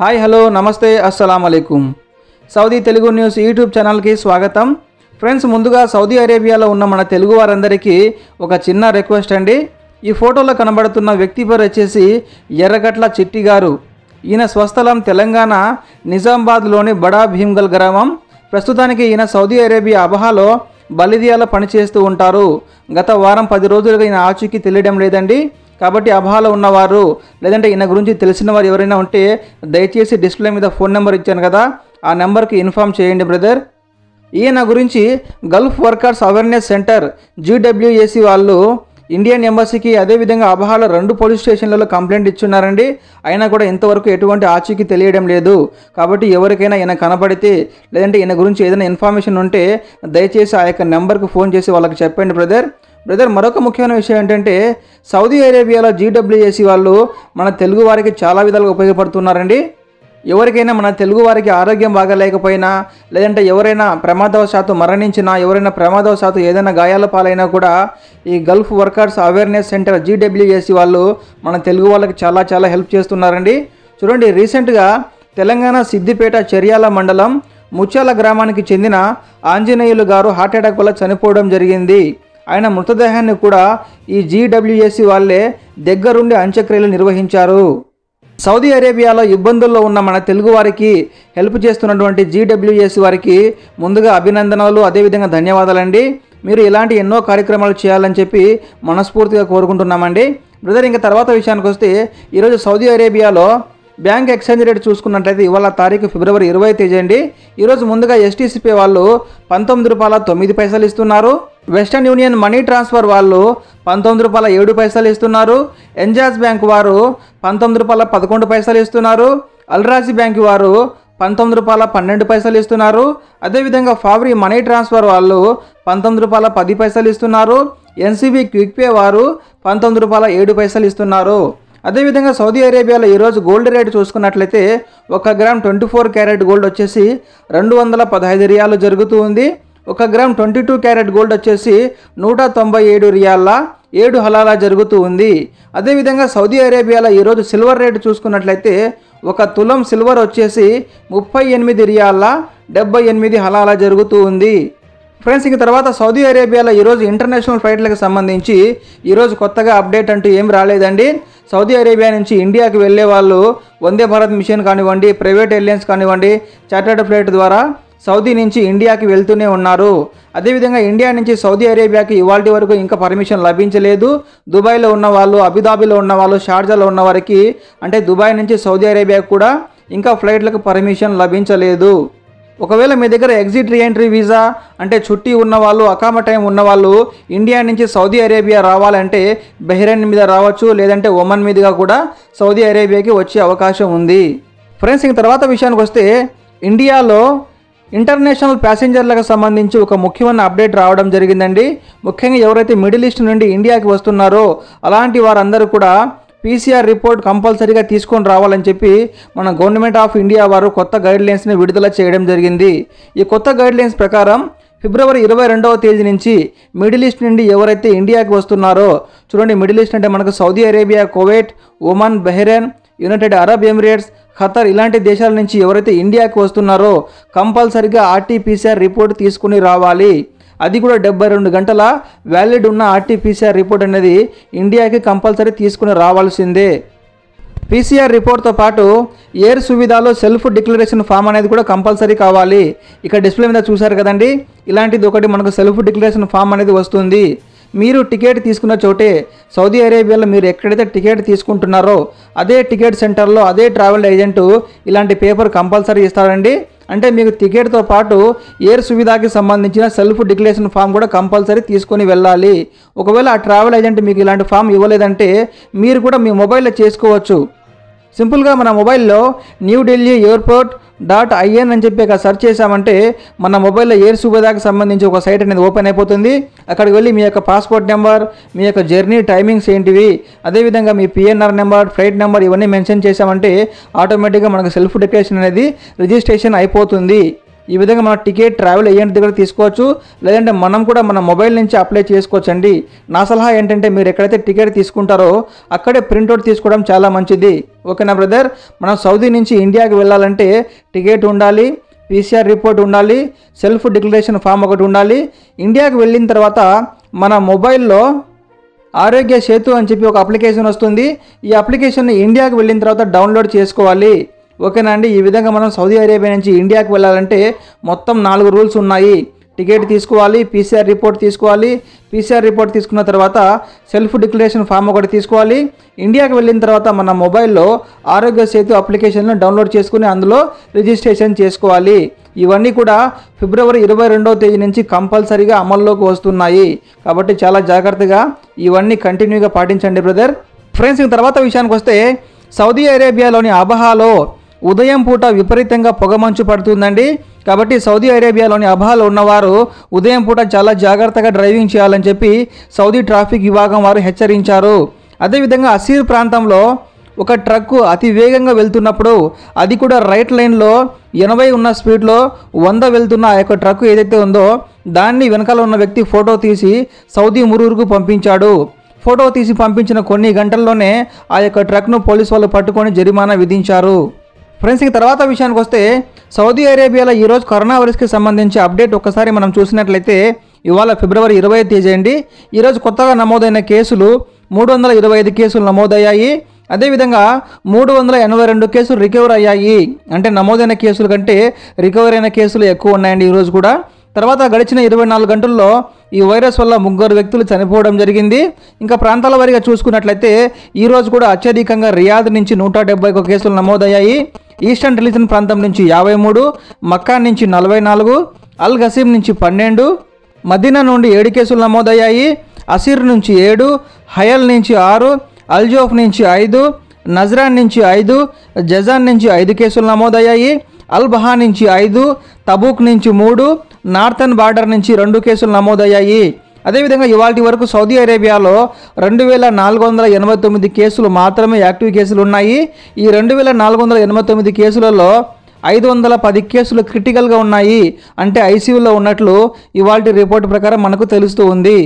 hi hello నమస్తే అస్సలం అయికుం సౌదీ తెలుగు న్యూస్ యూట్యూబ్ ఛానల్కి స్వాగతం ఫ్రెండ్స్ ముందుగా సౌదీ అరేబియాలో ఉన్న మన తెలుగు వారందరికీ ఒక చిన్న రిక్వెస్ట్ అండి ఈ ఫోటోలో కనబడుతున్న వ్యక్తి పేరు వచ్చేసి ఎర్రగట్ల చిట్టి గారు ఈయన స్వస్థలం తెలంగాణ నిజామాబాద్లోని బడా భీమ్గల్ గ్రామం ప్రస్తుతానికి ఈయన సౌదీ అరేబియా అబహాలో బలిదియాలో పనిచేస్తూ ఉంటారు గత వారం పది రోజులుగా ఈయన ఆచూకీ తెలియడం లేదండి కాబట్టి అభాలో ఉన్నవారు లేదంటే ఈయన గురించి తెలిసిన వారు ఎవరైనా ఉంటే దయచేసి డిస్ప్లే మీద ఫోన్ నెంబర్ ఇచ్చాను కదా ఆ నెంబర్కి ఇన్ఫామ్ చేయండి బ్రదర్ ఈయన గురించి Gulf Workers Awareness Centre GWAC వాళ్ళు ఇండియన్ ఎంబసీకి అదేవిధంగా అబహాలో రెండు పోలీస్ స్టేషన్లలో కంప్లైంట్ ఇచ్చున్నారండి అయినా కూడా ఇంతవరకు ఎటువంటి ఆచూకీ తెలియడం లేదు కాబట్టి ఎవరికైనా ఈయన కనపడితే లేదంటే ఈయన గురించి ఏదైనా ఇన్ఫర్మేషన్ ఉంటే దయచేసి ఆ యొక్క నెంబర్కి ఫోన్ చేసి వాళ్ళకి చెప్పండి బ్రదర్ బ్రదర్ మరొక ముఖ్యమైన విషయం ఏంటంటే సౌదీ అరేబియాలో జీడబ్ల్యూఏసీ వాళ్ళు మన తెలుగు వారికి చాలా విధాలుగా ఉపయోగపడుతున్నారండి ఎవరికైనా మన తెలుగు వారికి ఆరోగ్యం బాగలేకపోయినా లేదంటే ఎవరైనా ప్రమాదవశాత్తు మరణించినా ఎవరైనా ప్రమాదవశాత్తు ఏదైనా గాయాల పాలైనా కూడా ఈ Gulf Workers Awareness Centre GWAC వాళ్ళు మన తెలుగు వాళ్ళకి చాలా చాలా హెల్ప్ చేస్తున్నారండి చూడండి రీసెంట్గా తెలంగాణ సిద్దిపేట చర్యాల మండలం ముచ్చాల గ్రామానికి చెందిన ఆంజనేయులు గారు హార్ట్అటాక్ వల్ల చనిపోవడం జరిగింది ఆయన మృతదేహాన్ని కూడా ఈ జీడబ్ల్యూఎస్సి వాళ్లే దగ్గరుండి అంత్యక్రియలు నిర్వహించారు సౌదీ అరేబియాలో ఇబ్బందుల్లో ఉన్న మన తెలుగు వారికి హెల్ప్ చేస్తున్నటువంటి జీడబ్ల్యూఎస్సి వారికి ముందుగా అభినందనలు అదేవిధంగా ధన్యవాదాలండి మీరు ఇలాంటి ఎన్నో కార్యక్రమాలు చేయాలని చెప్పి మనస్ఫూర్తిగా కోరుకుంటున్నామండి బ్రదర్ ఇంకా తర్వాత విషయానికి వస్తే ఈరోజు సౌదీ అరేబియాలో బ్యాంక్ ఎక్స్చేంజ్ రేట్ చూసుకున్నట్లయితే ఇవాళ తారీఖు ఫిబ్రవరి ఇరవై తేదీ అండి ఈరోజు ముందుగా ఎస్టీసీపీ వాళ్ళు పంతొమ్మిది రూపాయల తొమ్మిది పైసలు ఇస్తున్నారు వెస్టర్న్ యూనియన్ మనీ ట్రాన్స్ఫర్ వాళ్ళు పంతొమ్మిది రూపాయల ఏడు పైసలు ఇస్తున్నారు ఎంజాజ్ బ్యాంక్ వారు పంతొమ్మిది రూపాయల పదకొండు పైసలు ఇస్తున్నారు అల్రాజీ బ్యాంక్ వారు పంతొమ్మిది రూపాయల పన్నెండు పైసలు ఇస్తున్నారు అదేవిధంగా ఫావరీ మనీ ట్రాన్స్ఫర్ వాళ్ళు పంతొమ్మిది రూపాయల పది పైసలు ఇస్తున్నారు ఎన్సీబీ పే వారు పంతొమ్మిది రూపాయల ఏడు పైసలు ఇస్తున్నారు అదేవిధంగా సౌదీ అరేబియాలో ఈరోజు గోల్డ్ రేటు చూసుకున్నట్లయితే ఒక gram twenty four carat gold వచ్చేసి రెండు వందల పదహైదు రియాలు జరుగుతూ ఉంది ఒక gram twenty two carat gold వచ్చేసి నూట తొంభై ఏడు రియాల్ల ఏడు హలాలా జరుగుతూ ఉంది అదేవిధంగా సౌదీ అరేబియాలో ఈరోజు సిల్వర్ రేటు చూసుకున్నట్లయితే ఒక తులం సిల్వర్ వచ్చేసి ముప్పై ఎనిమిది రియాల్ల డెబ్బై ఎనిమిది హలాలా జరుగుతూ ఉంది ఫ్రెండ్స్ ఇంక తర్వాత సౌదీ అరేబియాలో ఈరోజు ఇంటర్నేషనల్ ఫ్లైట్లకు సంబంధించి ఈరోజు కొత్తగా అప్డేట్ అంటూ ఏం రాలేదండి సౌదీ అరేబియా నుంచి ఇండియాకి వెళ్ళే వాళ్ళు వందే భారత్ మిషన్ కానివ్వండి ప్రైవేట్ ఎయిర్లైన్స్ కానివ్వండి చార్టర్డ్ ఫ్లైట్ ద్వారా సౌదీ నుంచి ఇండియాకి వెళ్తూనే ఉన్నారు అదేవిధంగా ఇండియా నుంచి సౌదీ అరేబియాకి ఇవాళ వరకు ఇంకా పర్మిషన్ లభించలేదు దుబాయ్లో ఉన్న వాళ్ళు అబుదాబీలో ఉన్న వాళ్ళు షార్జాలో ఉన్న వారికి అంటే దుబాయ్ నుంచి సౌదీ అరేబియాకి కూడా ఇంకా ఫ్లైట్లకు పర్మిషన్ లభించలేదు ఒకవేళ మీ దగ్గర ఎగ్జిట్ రీఎంట్రీ వీసా అంటే చుట్టి ఉన్నవాళ్ళు అకామ టైం ఉన్నవాళ్ళు ఇండియా నుంచి సౌదీ అరేబియా రావాలంటే బెహ్రైన్ మీద రావచ్చు లేదంటే ఒమన్ మీదుగా కూడా సౌదీ అరేబియాకి వచ్చే అవకాశం ఉంది ఫ్రెండ్స్ ఇంక తర్వాత విషయానికి వస్తే ఇండియాలో ఇంటర్నేషనల్ ప్యాసింజర్లకు సంబంధించి ఒక ముఖ్యమైన అప్డేట్ రావడం జరిగిందండి ముఖ్యంగా ఎవరైతే మిడిల్ ఈస్ట్ నుండి ఇండియాకి వస్తున్నారో అలాంటి వారందరూ కూడా పీసీఆర్ రిపోర్ట్ కంపల్సరీగా తీసుకొని రావాలని చెప్పి మన గవర్నమెంట్ ఆఫ్ ఇండియా వారు కొత్త గైడ్లైన్స్ని విడుదల చేయడం జరిగింది ఈ కొత్త గైడ్లైన్స్ ప్రకారం ఫిబ్రవరి ఇరవై రెండవ తేదీ నుంచి మిడిల్ ఈస్ట్ నుండి ఎవరైతే ఇండియాకి వస్తున్నారో చూడండి మిడిల్ ఈస్ట్ అంటే మనకు Saudi Arabia Kuwait Oman Bahrain United Arab Emirates Qatar ఇలాంటి దేశాల నుంచి ఎవరైతే ఇండియాకి వస్తున్నారో కంపల్సరిగా ఆర్టీపీసీఆర్ రిపోర్ట్ తీసుకుని రావాలి అది కూడా డెబ్బై రెండు గంటల వ్యాలిడ్ ఉన్న ఆర్టీపీసీఆర్ రిపోర్ట్ అనేది ఇండియాకి కంపల్సరీ తీసుకుని రావాల్సిందే పీసీఆర్ రిపోర్ట్తో పాటు ఎయిర్ సువిధాలో సెల్ఫ్ డిక్లరేషన్ ఫామ్ అనేది కూడా కంపల్సరీ కావాలి ఇక్కడ డిస్ప్లే మీద చూశారు కదండి ఇలాంటిది ఒకటి మనకు సెల్ఫ్ డిక్లరేషన్ ఫామ్ అనేది వస్తుంది మీరు టికెట్ తీసుకున్న చోటే సౌదీ అరేబియాలో మీరు ఎక్కడైతే టికెట్ తీసుకుంటున్నారో అదే టికెట్ సెంటర్లో అదే ట్రావెల్ ఏజెంటు ఇలాంటి పేపర్ కంపల్సరీ ఇస్తారండి అంటే మీకు టికెట్తో పాటు ఏర్ సువిధాకి సంబంధించిన సెల్ఫ్ డిక్లరేషన్ ఫామ్ కూడా కంపల్సరీ తీసుకొని వెళ్ళాలి ఒకవేళ ఆ ట్రావెల్ ఏజెంట్ మీకు ఇలాంటి ఫామ్ ఇవ్వలేదంటే మీరు కూడా మీ మొబైల్లో చేసుకోవచ్చు సింపుల్గా మన మొబైల్లో న్యూఢిల్లీ ఎయిర్పోర్ట్ డాట్ ఐఎన్ అని చెప్పి అక్కడ సెర్చ్ చేసామంటే మన మొబైల్లో ఎయిర్ సుబేదాకి సంబంధించి ఒక సైట్ అనేది ఓపెన్ అయిపోతుంది అక్కడికి వెళ్ళి మీ యొక్క పాస్పోర్ట్ నెంబర్ మీ యొక్క జర్నీ టైమింగ్స్ ఏంటివి అదేవిధంగా మీ పిఎన్ఆర్ నెంబర్ ఫ్లైట్ నెంబర్ ఇవన్నీ మెన్షన్ చేసామంటే ఆటోమేటిక్గా మనకు సెల్ఫ్ డిక్లరేషన్ అనేది రిజిస్ట్రేషన్ అయిపోతుంది ఈ విధంగా మన టికెట్ ట్రావెల్ ఏజెంట్ దగ్గర తీసుకోవచ్చు లేదంటే మనం కూడా మన మొబైల్ నుంచి అప్లై చేసుకోవచ్చండి నా సలహా ఏంటంటే మీరు ఎక్కడైతే టికెట్ తీసుకుంటారో అక్కడే ప్రింట్అవుట్ తీసుకోవడం చాలా మంచిది ఓకేనా బ్రదర్ మనం సౌదీ నుంచి ఇండియాకి వెళ్ళాలంటే టికెట్ ఉండాలి పీసీఆర్ రిపోర్ట్ ఉండాలి సెల్ఫ్ డిక్లరేషన్ ఫామ్ ఒకటి ఉండాలి ఇండియాకి వెళ్ళిన తర్వాత మన మొబైల్లో ఆరోగ్య సేతు అని చెప్పి ఒక అప్లికేషన్ వస్తుంది ఈ అప్లికేషన్ని ఇండియాకి వెళ్ళిన తర్వాత డౌన్లోడ్ చేసుకోవాలి ఓకేనా అండి ఈ విధంగా మనం సౌదీ అరేబియా నుంచి ఇండియాకి వెళ్ళాలంటే మొత్తం నాలుగు రూల్స్ ఉన్నాయి టికెట్ తీసుకోవాలి పీసీఆర్ రిపోర్ట్ తీసుకోవాలి పీసీఆర్ రిపోర్ట్ తీసుకున్న తర్వాత సెల్ఫ్ డిక్లరేషన్ ఫామ్ ఒకటి తీసుకోవాలి ఇండియాకి వెళ్ళిన తర్వాత మన మొబైల్లో ఆరోగ్య సేతు అప్లికేషన్ను డౌన్లోడ్ చేసుకుని అందులో రిజిస్ట్రేషన్ చేసుకోవాలి ఇవన్నీ కూడా ఫిబ్రవరి ఇరవై రెండవ తేదీ నుంచి కంపల్సరీగా అమల్లోకి వస్తున్నాయి కాబట్టి చాలా జాగ్రత్తగా ఇవన్నీ కంటిన్యూగా పాటించండి బ్రదర్ ఫ్రెండ్స్ తర్వాత విషయానికి వస్తే సౌదీ అరేబియాలోని అబహాలో ఉదయం పూట విపరీతంగా పొగమంచు పడుతుందండి కాబట్టి సౌదీ అరేబియాలోని అభాలు ఉన్నవారు ఉదయం పూట చాలా జాగ్రత్తగా డ్రైవింగ్ చేయాలని చెప్పి సౌదీ ట్రాఫిక్ విభాగం వారు హెచ్చరించారు అదేవిధంగా అసీర్ ప్రాంతంలో ఒక ట్రక్కు అతి వేగంగా వెళ్తున్నప్పుడు అది కూడా రైట్ లైన్లో ఎనభై ఉన్న స్పీడ్లో వంద వెళ్తున్న ఆ యొక్క ట్రక్కు ఏదైతే ఉందో దాన్ని వెనకాల ఉన్న వ్యక్తి ఫోటో తీసి సౌదీ మురూరుకు పంపించాడు ఫోటో తీసి పంపించిన కొన్ని గంటల్లోనే ఆ యొక్క ట్రక్ను పోలీసు వాళ్ళు పట్టుకొని జరిమానా విధించారు ఫ్రెండ్స్ ఇంక తర్వాత విషయానికి వస్తే సౌదీ అరేబియాలో ఈరోజు కరోనా వైరస్కి సంబంధించి అప్డేట్ ఒకసారి మనం చూసినట్లయితే ఇవాళ ఫిబ్రవరి ఇరవై తేదీ అండి ఈరోజు కొత్తగా నమోదైన కేసులు మూడు వందల ఇరవై ఐదు కేసులు నమోదయ్యాయి అదేవిధంగా మూడు వందల ఎనభై రెండు కేసులు రికవర్ అయ్యాయి అంటే నమోదైన కేసుల కంటే రికవర్ అయిన కేసులు ఎక్కువ ఉన్నాయండి ఈరోజు కూడా తర్వాత గడిచిన ఇరవై నాలుగు గంటల్లో ఈ వైరస్ వల్ల ముగ్గురు వ్యక్తులు చనిపోవడం జరిగింది ఇంకా ప్రాంతాల వారీగా చూసుకున్నట్లయితే ఈరోజు కూడా అత్యధికంగా రియాద్ నుంచి నూట డెబ్బై ఒక కేసులు నమోదయ్యాయి ఈస్టర్న్ రిలీజన్ ప్రాంతం నుంచి యాభై మూడు మక్కా నుంచి నలభై నాలుగు అల్ గసీం నుంచి పన్నెండు మదీనా నుండి ఏడు కేసులు నమోదయ్యాయి అసీర్ నుంచి ఏడు హయల్ నుంచి ఆరు అల్జోఫ్ నుంచి ఐదు నజ్రాన్ నుంచి ఐదు జజాన్ నుంచి ఐదు కేసులు నమోదయ్యాయి అల్ బహా నుంచి ఐదు తబూక్ నుంచి మూడు నార్థన్ బార్డర్ నుంచి రెండు కేసులు నమోదయ్యాయి అదేవిధంగా ఇవాళ వరకు సౌదీ అరేబియాలో రెండు వేల నాలుగు వందల ఎనభై తొమ్మిది కేసులు మాత్రమే యాక్టివ్ కేసులు ఉన్నాయి ఈ రెండు వేల నాలుగు వందల ఎనభై తొమ్మిది కేసులలో ఐదు వందల పది కేసులు క్రిటికల్గా ఉన్నాయి అంటే ఐసీయూలో ఉన్నట్లు ఇవాళ రిపోర్ట్ ప్రకారం మనకు తెలుస్తూ ఉంది